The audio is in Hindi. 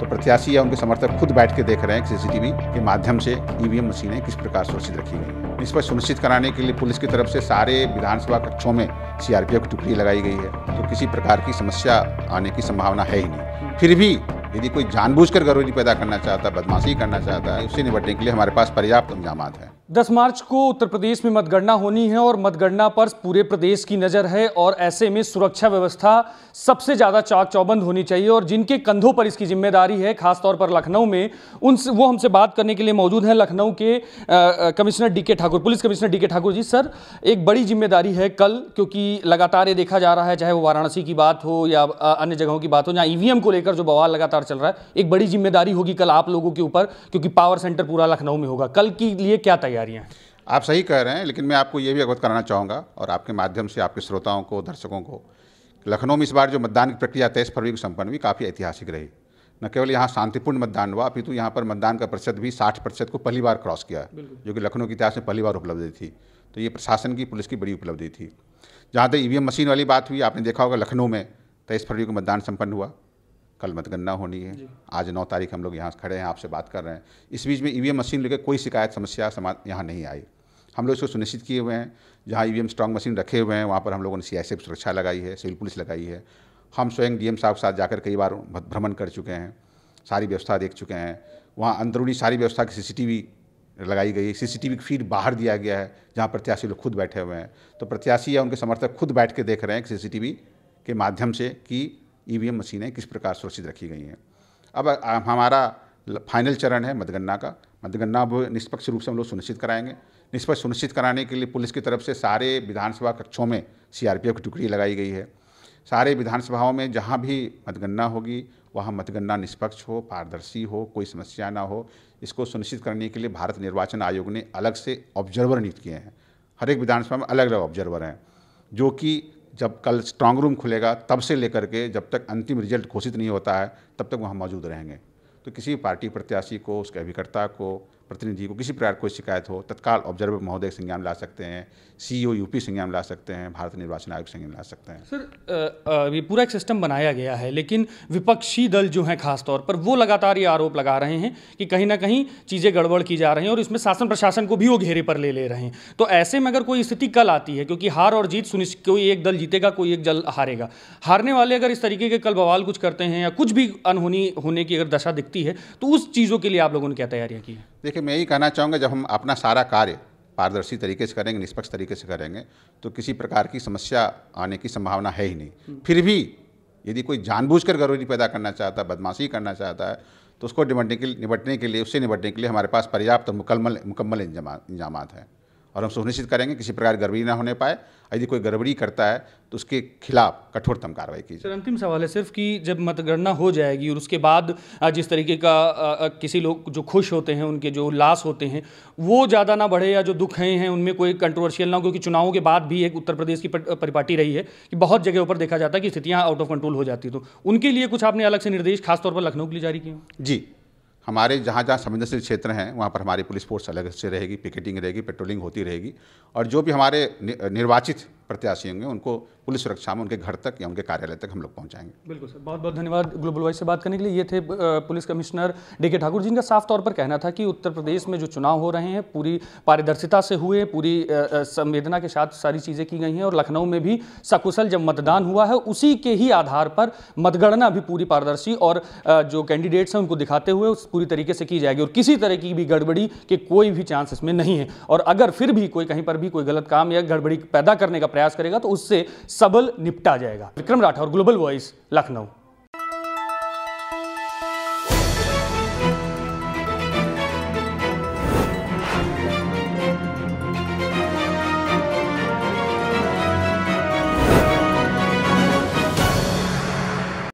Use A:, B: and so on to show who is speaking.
A: तो प्रत्याशी या उनके समर्थक खुद बैठ के देख रहे हैं सीसीटीवी के माध्यम से ईवीएम मशीनें किस प्रकार सुरक्षित रखी गई इस पर सुनिश्चित कराने के लिए पुलिस की तरफ से सारे विधानसभा कक्षों में सीआरपीएफ की टुकड़ी लगाई गई है तो किसी प्रकार की समस्या आने की संभावना है ही नहीं फिर भी यदि कोई जानबूझकर गरोली पैदा करना चाहता बदमाशी करना चाहता है उससे निपटने के लिए हमारे पास पर्याप्त इंजाम है
B: 10 मार्च को उत्तर प्रदेश में मतगणना होनी है और मतगणना पर पूरे प्रदेश की नज़र है और ऐसे में सुरक्षा व्यवस्था सबसे ज़्यादा चाक चौबंद होनी चाहिए और जिनके कंधों पर इसकी जिम्मेदारी है खासतौर पर लखनऊ में उन वो हमसे बात करने के लिए मौजूद हैं लखनऊ के commissioner DK Thakur police commissioner D Thakur ji sir एक बड़ी जिम्मेदारी है कल क्योंकि लगातार ये देखा जा रहा है चाहे वो वाराणसी की बात हो या अन्य जगहों की बात हो जहाँ ई को लेकर जो बवाल लगातार चल रहा है एक बड़ी जिम्मेदारी होगी कल आप लोगों के ऊपर क्योंकि पावर सेंटर पूरा लखनऊ में होगा कल के लिए क्या तैयार
A: तैयारियाँ आप सही कह रहे हैं लेकिन मैं आपको ये भी अवगत कराना चाहूँगा और आपके माध्यम से आपके श्रोताओं को दर्शकों को लखनऊ में इस बार जो मतदान की प्रक्रिया तेईस फरवरी को सम्पन्न हुई काफ़ी ऐतिहासिक रही न केवल यहाँ शांतिपूर्ण मतदान हुआ अपितु यहाँ पर मतदान का प्रतिशत भी साठ प्रतिशत को पहली बार क्रॉस किया जो कि लखनऊ के इतिहास में पहली बार उपलब्धि थी तो ये प्रशासन की पुलिस की बड़ी उपलब्धि थी जहाँ तक ई मशीन वाली बात हुई आपने देखा होगा लखनऊ में तेईस फरवरी को मतदान संपन्न हुआ कल मतगणना होनी है आज नौ तारीख हम लोग यहाँ खड़े हैं आपसे बात कर रहे हैं इस बीच में ई e मशीन लेकर कोई शिकायत समस्या समाज यहाँ नहीं आई हम लोग इसको सुनिश्चित किए हुए हैं जहाँ ई वी मशीन रखे हुए हैं वहाँ पर हम लोगों ने सी आई सुरक्षा लगाई है सिविल पुलिस लगाई है हम स्वयं डी साहब के साथ जाकर कई बार भ्रमण कर चुके हैं सारी व्यवस्था देख चुके हैं वहाँ अंदरूनी सारी व्यवस्था की सीसीटीवी लगाई गई है सीसीटीवी फीड बाहर दिया गया है जहाँ प्रत्याशी लोग खुद बैठे हुए हैं तो प्रत्याशी या उनके समर्थक खुद बैठ के देख रहे हैं सीसीटीवी के माध्यम से कि एम मशीनें किस प्रकार सुरक्षित रखी गई हैं अब हमारा फाइनल चरण है मतगणना का मतगणना अब निष्पक्ष रूप से हम लोग सुनिश्चित कराएंगे निष्पक्ष सुनिश्चित कराने के लिए पुलिस की तरफ से सारे विधानसभा कक्षों में सीआरपीएफ की टुकड़ी लगाई गई है सारे विधानसभाओं में जहाँ भी मतगणना होगी वहाँ मतगणना निष्पक्ष हो पारदर्शी हो कोई समस्या ना हो इसको सुनिश्चित करने के लिए भारत निर्वाचन आयोग ने अलग से ऑब्जर्वर नियुक्त किए हैं हर एक विधानसभा में अलग अलग ऑब्जर्वर हैं जो कि जब कल स्ट्रांग रूम खुलेगा तब से लेकर के जब तक अंतिम रिजल्ट घोषित नहीं होता है तब तक वहाँ मौजूद रहेंगे तो किसी पार्टी प्रत्याशी को उसके अभिकर्ता को प्रतिनिधि को किसी प्रकार कोई शिकायत हो तत्काल ऑब्जर्वर महोदय संज्ञान ला सकते हैं सीईओ यूपी e संज्ञान ला सकते हैं भारत निर्वाचन आयोग संज्ञान ला सकते हैं
B: सर ये पूरा एक सिस्टम बनाया गया है लेकिन विपक्षी दल जो हैं खासतौर पर वो लगातार ये आरोप लगा रहे हैं कि कहीं ना कहीं चीज़ें गड़बड़ की जा रही हैं और इसमें शासन प्रशासन को भी वो घेरे पर ले ले रहे हैं तो ऐसे में अगर कोई स्थिति कल आती है क्योंकि हार और जीत सुनिश्चित कोई एक दल जीतेगा कोई एक दल हारेगा हारने वाले अगर इस तरीके के कल बवाल कुछ करते हैं या कुछ भी अनहोनी होने की अगर दशा दिखती है तो उस चीज़ों के लिए आप लोगों ने क्या तैयारियाँ की हैं
A: देखिए मैं यही कहना चाहूँगा जब हम अपना सारा कार्य पारदर्शी तरीके से करेंगे निष्पक्ष तरीके से करेंगे तो किसी प्रकार की समस्या आने की संभावना है ही नहीं हम्म। फिर भी यदि कोई जानबूझकर गरोरी पैदा करना चाहता है बदमाशी करना चाहता है तो उसको निपटने के लिए निपटने के लिए उससे निपटने के लिए हमारे पास पर्याप्त मुकम्मल मुकम्मल इंजाम हैं और हम सुनिश्चित करेंगे किसी प्रकार गड़बड़ी ना होने पाए यदि कोई गड़बड़ी करता है तो उसके खिलाफ कठोरतम कार्रवाई की जाए
B: अंतिम सवाल है सिर्फ कि जब मतगणना हो जाएगी और उसके बाद जिस तरीके का किसी लोग जो खुश होते हैं उनके जो उल्लास होते हैं वो ज़्यादा ना बढ़े या जो दुख हैं हैं उनमें कोई कंट्रोवर्शियल ना हो क्योंकि चुनावों के बाद भी एक उत्तर प्रदेश की परिपाटी रही है कि बहुत जगह पर देखा जाता है कि स्थितियाँ आउट ऑफ कंट्रोल हो जाती तो उनके लिए कुछ आपने अलग से निर्देश खासतौर पर लखनऊ के लिए जारी किए
A: जी हमारे जहाँ जहाँ संवेदनशील क्षेत्र हैं वहाँ पर हमारी पुलिस फोर्स अलग से रहेगी पिकेटिंग रहेगी पेट्रोलिंग होती रहेगी और जो भी हमारे निर्वाचित प्रत्याशी होंगे उनको पुलिस सुरक्षा में उनके घर तक या उनके कार्यालय तक हम लोग पहुँचाएंगे
B: बिल्कुल सर बहुत बहुत धन्यवाद ग्लोबल वॉइस से बात करने के लिए ये थे पुलिस कमिश्नर डी के ठाकुर जिनका साफ तौर पर कहना था कि उत्तर प्रदेश में जो चुनाव हो रहे हैं पूरी पारदर्शिता से हुए पूरी संवेदना के साथ सारी चीज़ें की गई हैं और लखनऊ में भी सकुशल जब मतदान हुआ है उसी के ही आधार पर मतगणना भी पूरी पारदर्शी और जो कैंडिडेट्स हैं उनको दिखाते हुए उस पूरी तरीके से की जाएगी और किसी तरह की भी गड़बड़ी के कोई भी चांस इसमें नहीं है और अगर फिर भी कोई कहीं पर भी कोई गलत काम या गड़बड़ी पैदा करने का प्रयास करेगा तो उससे सबल निपटा जाएगा विक्रम राठौर ग्लोबल वॉइस लखनऊ